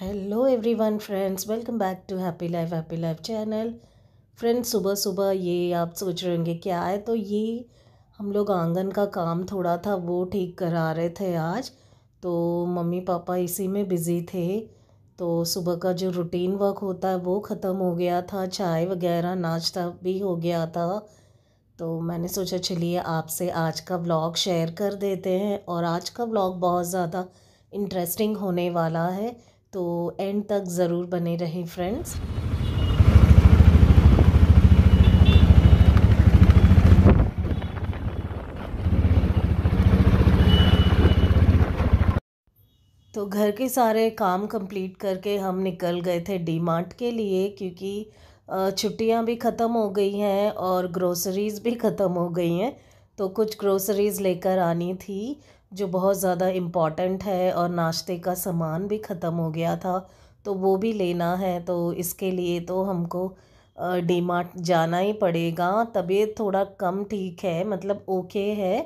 Hello everyone friends welcome back to happy life happy life channel friends सुबह सुबह ये आप सोच रहे होंगे क्या है तो ये हम लोग आंगन का काम थोड़ा था वो ठीक करा रहे थे आज तो मम्मी पापा इसी में बिज़ी थे तो सुबह का जो रूटीन वर्क होता है वो ख़त्म हो गया था चाय वगैरह नाश्ता भी हो गया था तो मैंने सोचा चलिए आपसे आज का ब्लॉग शेयर कर देते हैं और आज का व्लॉग बहुत ज़्यादा इंटरेस्टिंग होने वाला है तो एंड तक ज़रूर बने रहें फ्रेंड्स तो घर के सारे काम कंप्लीट करके हम निकल गए थे डी मार्ट के लिए क्योंकि छुट्टियां भी ख़त्म हो गई हैं और ग्रोसरीज़ भी ख़त्म हो गई हैं तो कुछ ग्रोसरीज़ लेकर आनी थी जो बहुत ज़्यादा इम्पॉर्टेंट है और नाश्ते का सामान भी ख़त्म हो गया था तो वो भी लेना है तो इसके लिए तो हमको डी मार्ट जाना ही पड़ेगा तबीयत थोड़ा कम ठीक है मतलब ओके है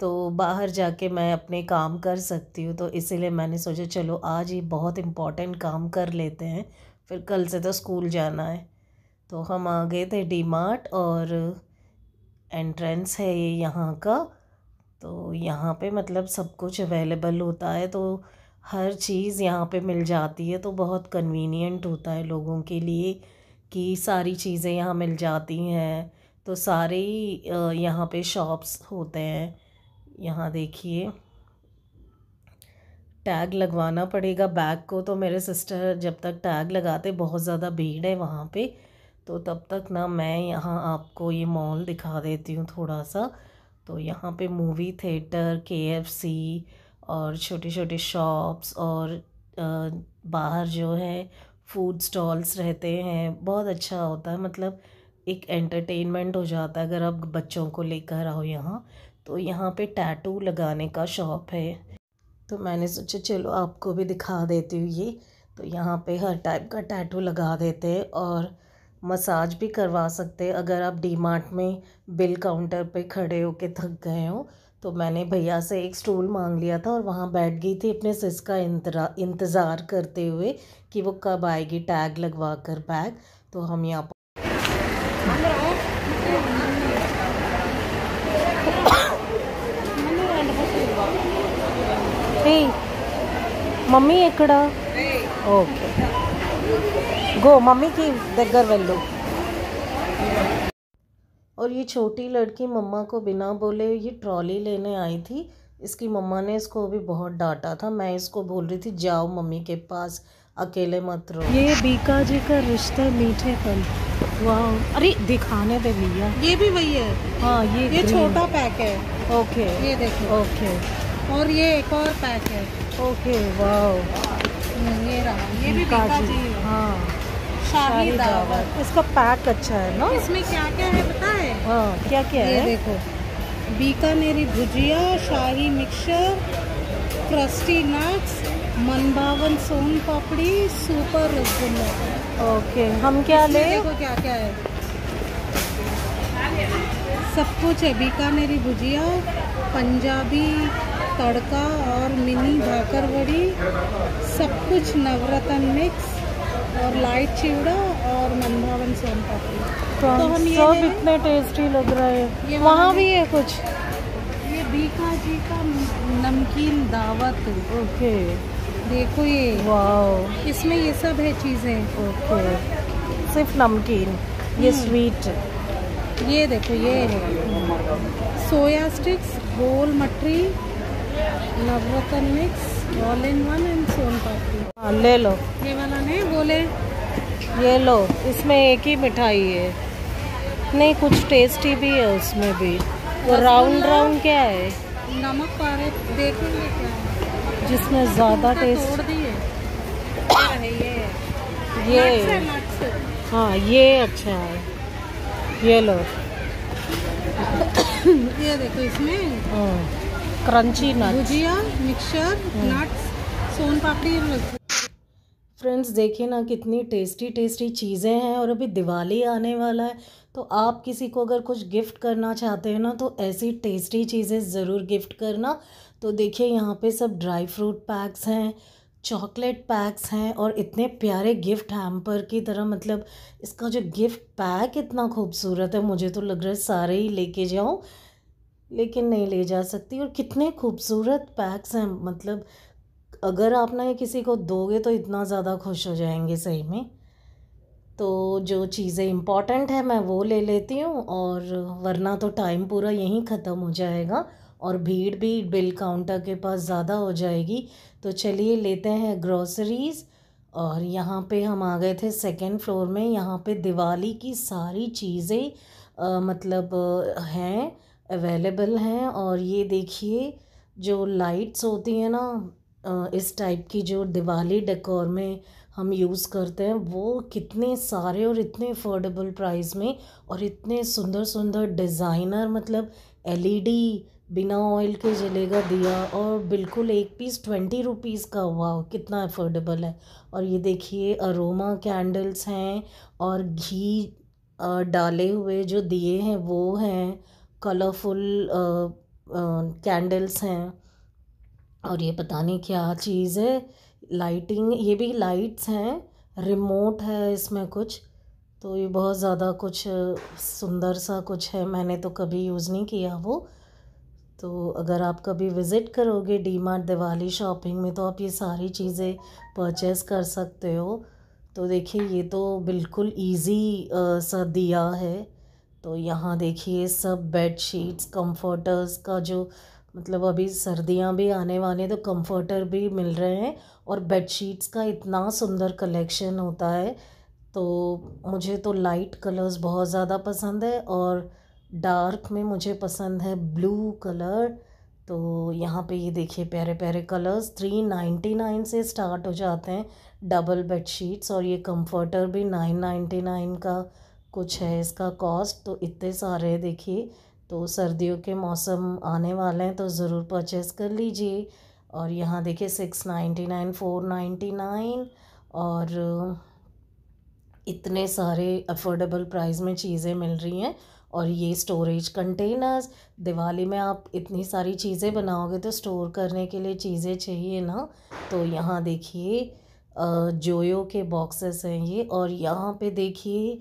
तो बाहर जाके मैं अपने काम कर सकती हूँ तो इसीलिए मैंने सोचा चलो आज ही बहुत इम्पॉर्टेंट काम कर लेते हैं फिर कल से तो स्कूल जाना है तो हम आ गए थे डी मार्ट और एंट्रेंस है ये यहाँ का तो यहाँ पे मतलब सब कुछ अवेलेबल होता है तो हर चीज़ यहाँ पे मिल जाती है तो बहुत कन्वीनियंट होता है लोगों के लिए कि सारी चीज़ें यहाँ मिल जाती हैं तो सारे ही यहाँ पे शॉप्स होते हैं यहाँ देखिए टैग लगवाना पड़ेगा बैग को तो मेरे सिस्टर जब तक टैग लगाते बहुत ज़्यादा भीड़ है वहाँ पे तो तब तक ना मैं यहाँ आपको ये मॉल दिखा देती हूँ थोड़ा सा तो यहाँ पे मूवी थिएटर के और छोटे छोटे शॉप्स और बाहर जो है फूड स्टॉल्स रहते हैं बहुत अच्छा होता है मतलब एक एंटरटेनमेंट हो जाता है अगर आप बच्चों को लेकर आओ यहाँ तो यहाँ पे टैटू लगाने का शॉप है तो मैंने सोचा चलो आपको भी दिखा देती हूँ ये तो यहाँ पे हर टाइप का टैटू लगा देते हैं और मसाज भी करवा सकते हैं अगर आप डी मार्ट में बिल काउंटर पे खड़े होके थक गए हो तो मैंने भैया से एक स्टूल मांग लिया था और वहाँ बैठ गई थी अपने सिस का इंतज़ार करते हुए कि वो कब आएगी टैग लगवा कर बैग तो हम यहाँ पर मम्मी एकड़ा ओके गो मम्मी की दगर वेल्लो और ये छोटी लड़की मम्मा को बिना बोले ये ट्रॉली लेने आई थी इसकी मम्मा ने इसको भी बहुत डांटा था मैं इसको बोल रही थी जाओ मम्मी के पास अकेले मत रहो ये बीका जी का रिश्ता मीठे फल वाह अरे दिखाने दे भैया ये भी वही है हाँ ये ये छोटा पैक है ओके ये देखो ओके और ये एक और पैक है ओके वाह ये रहा ये भी बीका जी, जी। हाँ शाही दावत इसका पैक अच्छा है ना इसमें क्या क्या है पता है हाँ क्या क्या ये है देखो बीकानेरी भुजिया शाही मिक्सर क्रस्टी नट्स मनभावन सोन पापड़ी सुपर रसगुल्ला ओके हम क्या ले देखो क्या क्या है सब कुछ है बीकानेरी भुजिया पंजाबी तड़का और मिनी भाकर वड़ी सब कुछ नवरत्न मिक्स और लाइट चिवड़ा और मनभावन सोन पापड़ी तो हम ये सब इतने टेस्टी लग रहा है ये वहाँ भी है कुछ ये बीका जी का नमकीन दावत ओके देखो ये वाह इसमें ये सब है चीज़ें ओके सिर्फ नमकीन ये स्वीट हम्म। ये देखो ये है सोया स्टिक्स गोल मटरी Navratan mix all in one and soan papdi ले लो ये वाला नहीं बोले ये लो इसमें एक ही मिठाई है नहीं कुछ टेस्टी भी है उसमें भी वो राउंड राउंड क्या है नमक पारे देखेंगे क्या है जिसमें ज़्यादा टेस्ट तोड़ दिए ये ये अच्छा हाँ ये अच्छा है ये लो ये देखो इसमें हाँ crunchy nut bhujia mixture nuts हम्म। सोन पापड़ी फ्रेंड्स देखिए ना कितनी टेस्टी टेस्टी चीज़ें हैं और अभी दिवाली आने वाला है तो आप किसी को अगर कुछ गिफ्ट करना चाहते हैं ना तो ऐसी टेस्टी चीज़ें ज़रूर गिफ्ट करना तो देखिए यहाँ पे सब ड्राई फ्रूट पैक्स हैं चॉकलेट पैक्स हैं और इतने प्यारे गिफ्ट हैम्पर की तरह मतलब इसका जो गिफ्ट पैक इतना खूबसूरत है मुझे तो लग रहा है सारे ही लेके जाऊँ लेकिन नहीं ले जा सकती और कितने खूबसूरत पैक्स हैं मतलब अगर आप ना ये किसी को दोगे तो इतना ज़्यादा खुश हो जाएंगे सही में तो जो चीज़ें इम्पॉर्टेंट है मैं वो ले लेती हूँ और वरना तो टाइम पूरा यहीं ख़त्म हो जाएगा और भीड़ भी बिल काउंटर के पास ज़्यादा हो जाएगी तो चलिए लेते हैं ग्रॉसरीज़ और यहाँ पे हम आ गए थे सेकेंड फ्लोर में यहाँ पे दिवाली की सारी चीज़ें मतलब हैं अवेलेबल हैं और ये देखिए जो लाइट्स होती हैं ना इस टाइप की जो दिवाली डेकोर में हम यूज़ करते हैं वो कितने सारे और इतने अफोर्डेबल प्राइस में और इतने सुंदर सुंदर डिज़ाइनर मतलब एलईडी बिना ऑयल के जलेगा दिया और बिल्कुल एक पीस ट्वेंटी रुपीज़ का हुआ कितना अफोर्डेबल है और ये देखिए अरोमा कैंडल्स हैं और घी डाले हुए जो दिए हैं वो हैं कलरफुल कैंडल्स uh, uh, हैं और ये पता नहीं क्या चीज़ है लाइटिंग ये भी लाइट्स हैं रिमोट है इसमें कुछ तो ये बहुत ज़्यादा कुछ uh, सुंदर सा कुछ है मैंने तो कभी यूज़ नहीं किया वो तो अगर आप कभी विज़िट करोगे डी मार्ट दिवाली शॉपिंग में तो आप ये सारी चीज़ें परचेज़ कर सकते हो तो देखिए ये तो बिल्कुल ईजी सा दिया है तो यहाँ देखिए सब बेड शीट्स कंफर्टर्स का जो मतलब अभी सर्दियाँ भी आने वाली तो कंफर्टर भी मिल रहे हैं और बेड शीट्स का इतना सुंदर कलेक्शन होता है तो मुझे तो लाइट कलर्स बहुत ज़्यादा पसंद है और डार्क में मुझे पसंद है ब्लू कलर तो यहाँ पे ये देखिए प्यारे प्यारे कलर्स थ्री नाइन्टी नाइन से स्टार्ट हो जाते हैं डबल बेड शीट्स और ये कंफर्टर भी नाइन नाइन्टी नाइन का कुछ है इसका कॉस्ट तो इतने सारे देखिए तो सर्दियों के मौसम आने वाले हैं तो ज़रूर परचेज़ कर लीजिए और यहाँ देखिए six ninety nine four ninety nine और इतने सारे अफोर्डेबल प्राइस में चीज़ें मिल रही हैं और ये स्टोरेज कंटेनर्स दिवाली में आप इतनी सारी चीज़ें बनाओगे तो स्टोर करने के लिए चीज़ें चाहिए ना तो यहाँ देखिए जोयो के बॉक्सेस हैं ये और यहाँ पे देखिए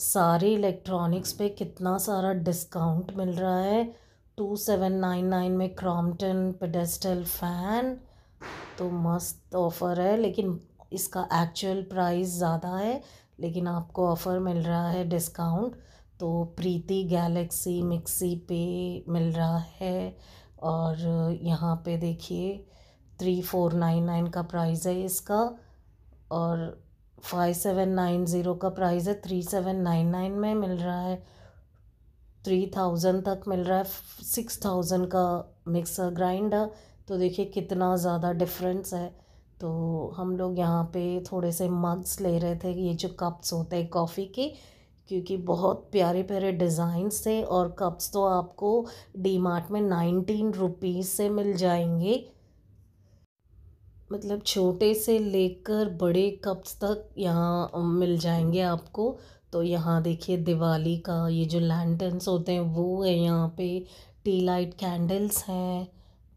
सारे इलेक्ट्रॉनिक्स पे कितना सारा डिस्काउंट मिल रहा है टू सेवन नाइन नाइन में क्रॉम्पटन पेडेस्टल फ़ैन तो मस्त ऑफ़र है लेकिन इसका एक्चुअल प्राइस ज़्यादा है लेकिन आपको ऑफ़र मिल रहा है डिस्काउंट तो प्रीति गैलेक्सी मिक्सी पे मिल रहा है और यहाँ पे देखिए थ्री फोर नाइन नाइन का प्राइस है इसका और फाइव सेवन नाइन ज़ीरो का प्राइस है थ्री सेवन नाइन नाइन में मिल रहा है थ्री थाउजेंड तक मिल रहा है सिक्स थाउजेंड का मिक्सर ग्राइंडर तो देखिए कितना ज़्यादा डिफरेंस है तो हम लोग यहाँ पे थोड़े से मग्स ले रहे थे ये जो कप्स होते हैं कॉफ़ी के क्योंकि बहुत प्यारे प्यारे डिज़ाइन थे और कप्स तो आपको डी मार्ट में नाइनटीन रुपीज़ से मिल जाएंगे मतलब छोटे से लेकर बड़े कप्स तक यहाँ मिल जाएंगे आपको तो यहाँ देखिए दिवाली का ये जो लैंटन्स होते हैं वो है यहाँ पे टी लाइट कैंडल्स हैं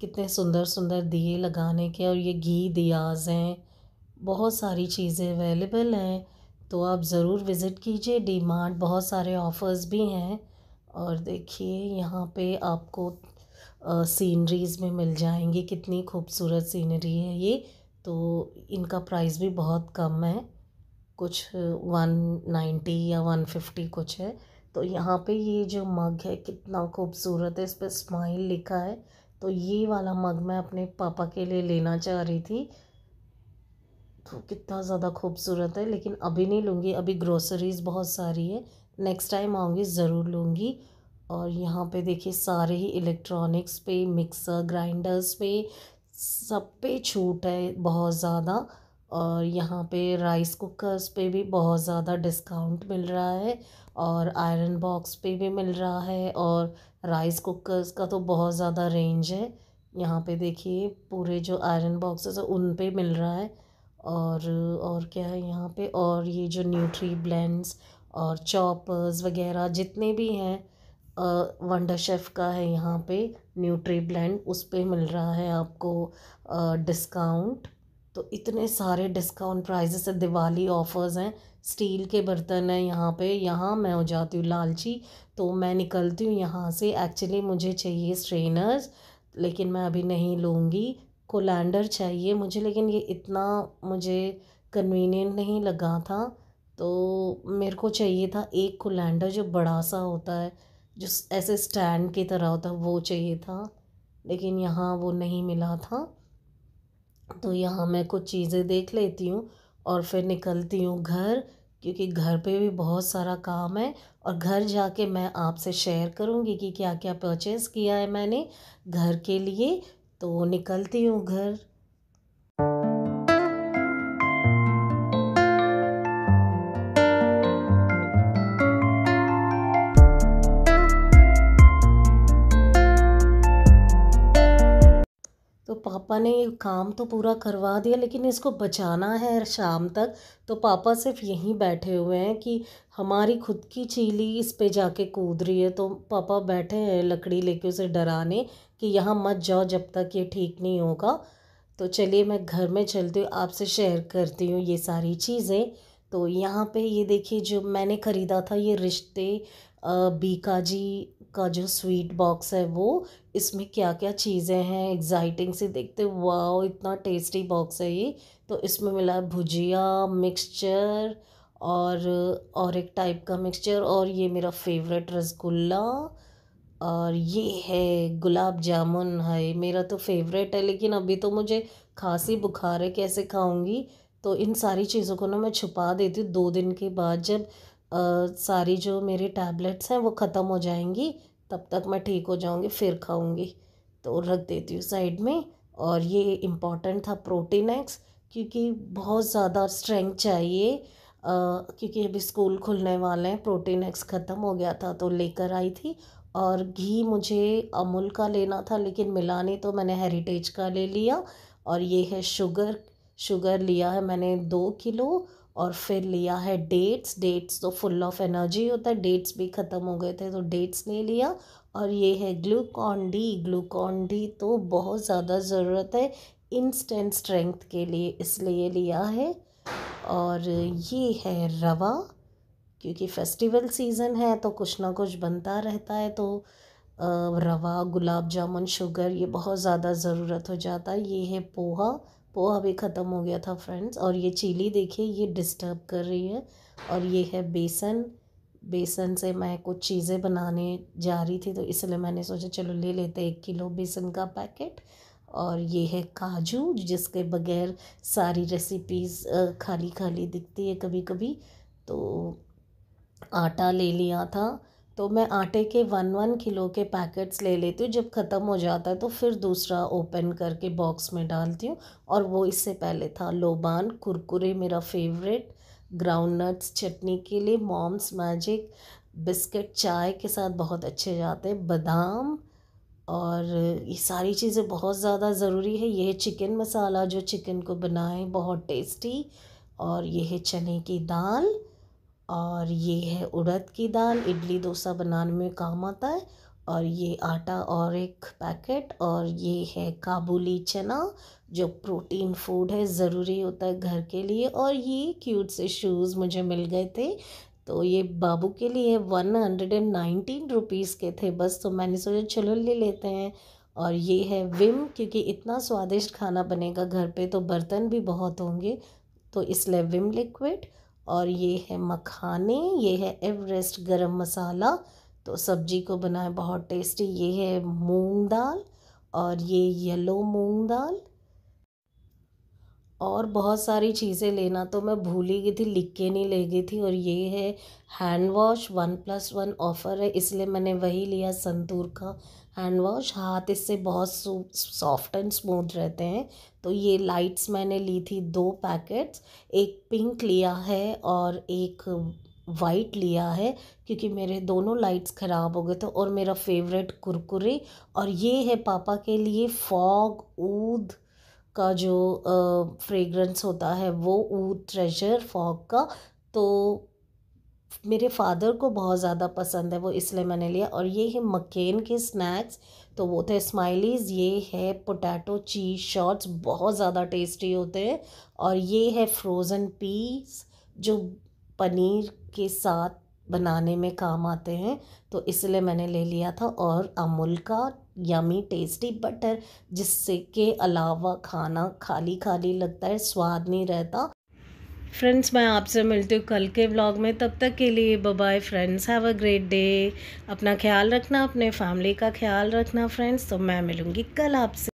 कितने सुंदर सुंदर दिए लगाने के और ये घी दियाज हैं बहुत सारी चीज़ें अवेलेबल हैं तो आप ज़रूर विज़िट कीजिए डी बहुत सारे ऑफ़र्स भी हैं और देखिए यहाँ पे आपको सीनरीज़ में मिल जाएंगी कितनी खूबसूरत सीनरी है ये तो इनका प्राइस भी बहुत कम है कुछ वन नाइन्टी या वन फिफ्टी कुछ है तो यहाँ पे ये जो मग है कितना खूबसूरत है इस पर स्माइल लिखा है तो ये वाला मग मैं अपने पापा के लिए लेना चाह रही थी तो कितना ज़्यादा खूबसूरत है लेकिन अभी नहीं लूँगी अभी ग्रोसरीज़ बहुत सारी है नेक्स्ट टाइम आऊँगी ज़रूर लूँगी और यहाँ पे देखिए सारे ही इलेक्ट्रॉनिक्स पे मिक्सर ग्राइंडर्स पे सब पे छूट है बहुत ज़्यादा और यहाँ पे राइस कुकर्स पे भी बहुत ज़्यादा डिस्काउंट मिल रहा है और आयरन बॉक्स पे भी मिल रहा है और राइस कुकर्स का तो बहुत ज़्यादा रेंज है यहाँ पे देखिए पूरे जो आयरन बॉक्सेस है उन पे मिल रहा है और और क्या है यहाँ पे और ये जो न्यूट्री ब्लेंड्स और चॉपर्स वगैरह जितने भी हैं वंडर शेफ़ का है यहाँ पे न्यूट्री ब्लैंड उस पर मिल रहा है आपको डिस्काउंट तो इतने सारे डिस्काउंट प्राइजेस है दिवाली ऑफ़र्स हैं स्टील के बर्तन हैं यहाँ पे यहाँ मैं हो जाती हूँ लालची तो मैं निकलती हूँ यहाँ से एक्चुअली मुझे चाहिए स्ट्रेनर्स लेकिन मैं अभी नहीं लूँगी कोलैंडर चाहिए मुझे लेकिन ये इतना मुझे कन्वीनियंट नहीं लगा था तो मेरे को चाहिए था एक कोलैंडर जो बड़ा सा होता है जो ऐसे स्टैंड की तरह होता वो चाहिए था लेकिन यहाँ वो नहीं मिला था तो यहाँ मैं कुछ चीज़ें देख लेती हूँ और फिर निकलती हूँ घर क्योंकि घर पे भी बहुत सारा काम है और घर जाके मैं आपसे शेयर करूँगी कि क्या क्या परचेज़ किया है मैंने घर के लिए तो निकलती हूँ घर पापा ने काम तो पूरा करवा दिया लेकिन इसको बचाना है शाम तक तो पापा सिर्फ यहीं बैठे हुए हैं कि हमारी खुद की चीली इस पे जाके कूद रही है तो पापा बैठे हैं लकड़ी लेके उसे डराने कि यहाँ मत जाओ जब तक ये ठीक नहीं होगा तो चलिए मैं घर में चलती हूँ आपसे शेयर करती हूँ ये सारी चीज़ें तो यहाँ पे ये देखिए जो मैंने ख़रीदा था ये रिश्ते बीकाजी का जो स्वीट बॉक्स है वो इसमें क्या क्या चीज़ें हैं एग्जाइटिंग से देखते वाओ इतना टेस्टी बॉक्स है ये तो इसमें मिला है भुजिया मिक्सचर और और एक टाइप का मिक्सचर और ये मेरा फेवरेट रसगुल्ला और ये है गुलाब जामुन है मेरा तो फेवरेट है लेकिन अभी तो मुझे खांसी बुखार है कैसे खाऊंगी तो इन सारी चीज़ों को ना मैं छुपा देती हूँ दो दिन के बाद जब आ, सारी जो मेरे टैबलेट्स हैं वो ख़त्म हो जाएंगी तब तक मैं ठीक हो जाऊँगी फिर खाऊँगी तो रख देती हूँ साइड में और ये इम्पॉर्टेंट था प्रोटीन एक्स क्योंकि बहुत ज़्यादा स्ट्रेंथ चाहिए क्योंकि अभी स्कूल खुलने वाले हैं प्रोटीन एक्स ख़त्म हो गया था तो लेकर आई थी और घी मुझे अमूल का लेना था लेकिन मिला नहीं तो मैंने हेरिटेज का ले लिया और ये है शुगर शुगर लिया है मैंने दो किलो और फिर लिया है डेट्स डेट्स तो फुल ऑफ एनर्जी होता है डेट्स भी ख़त्म हो गए थे तो डेट्स ले लिया और ये है ग्लूकॉन डी ग्लूकॉन डी तो बहुत ज़्यादा ज़रूरत है इंस्टेंट स्ट्रेंथ के लिए इसलिए लिया है और ये है रवा क्योंकि फेस्टिवल सीज़न है तो कुछ ना कुछ बनता रहता है तो रवा गुलाब जामुन शुगर ये बहुत ज़्यादा ज़रूरत हो जाता है ये है पोहा पोहा भी ख़त्म हो गया था फ्रेंड्स और ये चिली देखिए ये डिस्टर्ब कर रही है और ये है बेसन बेसन से मैं कुछ चीज़ें बनाने जा रही थी तो इसलिए मैंने सोचा चलो ले लेते एक किलो बेसन का पैकेट और ये है काजू जिसके बगैर सारी रेसिपीज़ खाली खाली दिखती है कभी कभी तो आटा ले लिया था तो मैं आटे के वन वन किलो के पैकेट्स ले लेती हूँ जब ख़त्म हो जाता है तो फिर दूसरा ओपन करके बॉक्स में डालती हूँ और वो इससे पहले था लोबान कुरकुरे मेरा फेवरेट ग्राउंड नट्स चटनी के लिए मॉम्स मैजिक बिस्किट चाय के साथ बहुत अच्छे जाते हैं बादाम और ये सारी चीज़ें बहुत ज़्यादा ज़रूरी है यह चिकन मसाला जो चिकन को बनाए बहुत टेस्टी और यह चने की दाल और ये है उड़द की दाल इडली डोसा बनाने में काम आता है और ये आटा और एक पैकेट और ये है काबुली चना जो प्रोटीन फूड है ज़रूरी होता है घर के लिए और ये क्यूट से शूज़ मुझे मिल गए थे तो ये बाबू के लिए one hundred and nineteen rupees के थे बस तो मैंने सोचा चलो ले लेते हैं और ये है विम क्योंकि इतना स्वादिष्ट खाना बनेगा घर पे तो बर्तन भी बहुत होंगे तो इसलिए विम लिक्विड और ये है मखाने ये है एवरेस्ट गरम मसाला तो सब्जी को बनाए बहुत टेस्टी ये है मूंग दाल और ये येलो मूंग दाल और बहुत सारी चीज़ें लेना तो मैं भूल ही गई थी लिख के नहीं ले गई थी और ये है hand wash one plus one offer है इसलिए मैंने वही लिया संतूर का हैंड वॉश हाथ इससे बहुत सॉफ्ट एंड स्मूथ रहते हैं तो ये लाइट्स मैंने ली थी दो पैकेट्स एक पिंक लिया है और एक वाइट लिया है क्योंकि मेरे दोनों लाइट्स ख़राब हो गए थे और मेरा फेवरेट कुरकुरे और ये है पापा के लिए फॉग ऊद का जो फ्रेगरेंस होता है वो ऊद ट्रेजर फॉग का तो मेरे फादर को बहुत ज़्यादा पसंद है वो इसलिए मैंने लिया और ये है मकेन के स्नैक्स तो वो थे स्माइलीज़ ये है पोटैटो चीज़ शॉट्स बहुत ज़्यादा टेस्टी होते हैं और ये है फ्रोज़न पीस जो पनीर के साथ बनाने में काम आते हैं तो इसलिए मैंने ले लिया था और अमूल का यमी टेस्टी बटर जिससे के अलावा खाना खाली खाली लगता है स्वाद नहीं रहता फ्रेंड्स मैं आपसे मिलती हूँ कल के व्लॉग में तब तक के लिए bye friends have a great day अपना ख्याल रखना अपने फैमिली का ख्याल रखना फ्रेंड्स तो मैं मिलूँगी कल आपसे